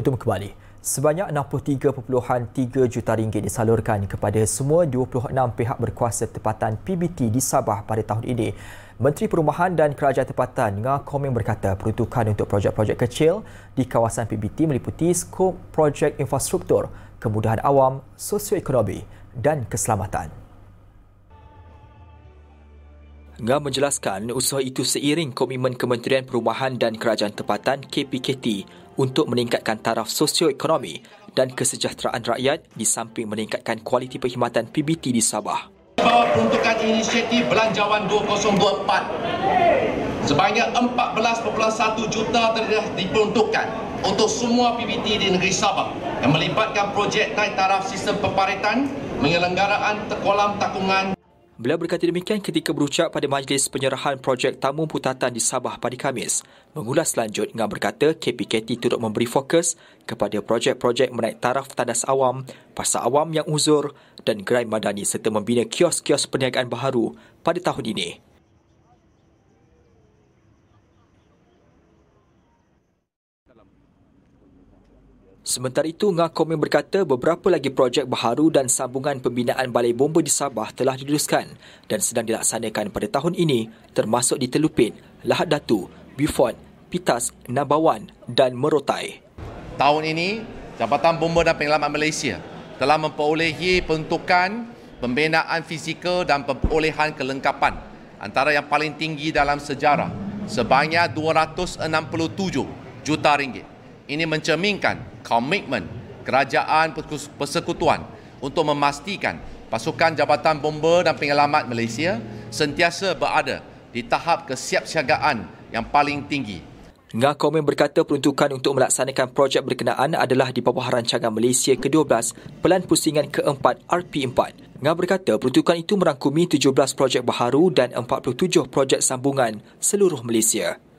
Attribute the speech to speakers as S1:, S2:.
S1: Untuk kembali, sebanyak 63.3 juta ringgit disalurkan kepada semua 26 pihak berkuasa tempatan PBT di Sabah pada tahun ini. Menteri Perumahan dan Kerajaan Tempatan Nga Koming berkata peruntukan untuk projek-projek kecil di kawasan PBT meliputi skop projek infrastruktur, kemudahan awam, sosioekonomi dan keselamatan. Ngam menjelaskan usaha itu seiring komitmen Kementerian Perumahan dan Kerajaan Tempatan KPKT untuk meningkatkan taraf sosioekonomi dan kesejahteraan rakyat di samping meningkatkan kualiti perkhidmatan PBT di Sabah.
S2: Bawa peruntukan inisiatif Belanjawan 2024 sebanyak 14.1 juta telah diperuntukkan untuk semua PBT di negeri Sabah yang melibatkan projek naik taraf sistem perparitan, penyelenggaraan tekolam
S1: takungan Beliau berkata demikian ketika berucap pada majlis penyerahan projek tamu putatan di Sabah pada Khamis. Mengulas lanjut dengan berkata KPKT turut memberi fokus kepada projek-projek menaik taraf tandas awam, pasar awam yang uzur dan gerai madani serta membina kios-kios perniagaan baharu pada tahun ini. Sementara itu, Ngakomin berkata beberapa lagi projek baharu dan sambungan pembinaan balai bomba di Sabah telah diluluskan dan sedang dilaksanakan pada tahun ini termasuk di Telupin, Lahad Datu, Beaufort, Pitas, Nabawan dan Merotai. Tahun ini, Jabatan
S2: Bomba dan Penyelamat Malaysia telah memperolehi peruntukan pembinaan fizikal dan perolehan kelengkapan antara yang paling tinggi dalam sejarah sebanyak 267 juta ringgit. Ini mencerminkan komitmen kerajaan persekutuan untuk memastikan pasukan Jabatan Bomba dan Penyelamat Malaysia sentiasa berada di tahap kesiapsiagaan yang
S1: paling tinggi. Ngah Komen berkata peruntukan untuk melaksanakan projek berkenaan adalah di bawah rancangan Malaysia ke-12 Pelan Pusingan ke-4 RP4. Ngah berkata peruntukan itu merangkumi 17 projek baharu dan 47 projek sambungan seluruh Malaysia.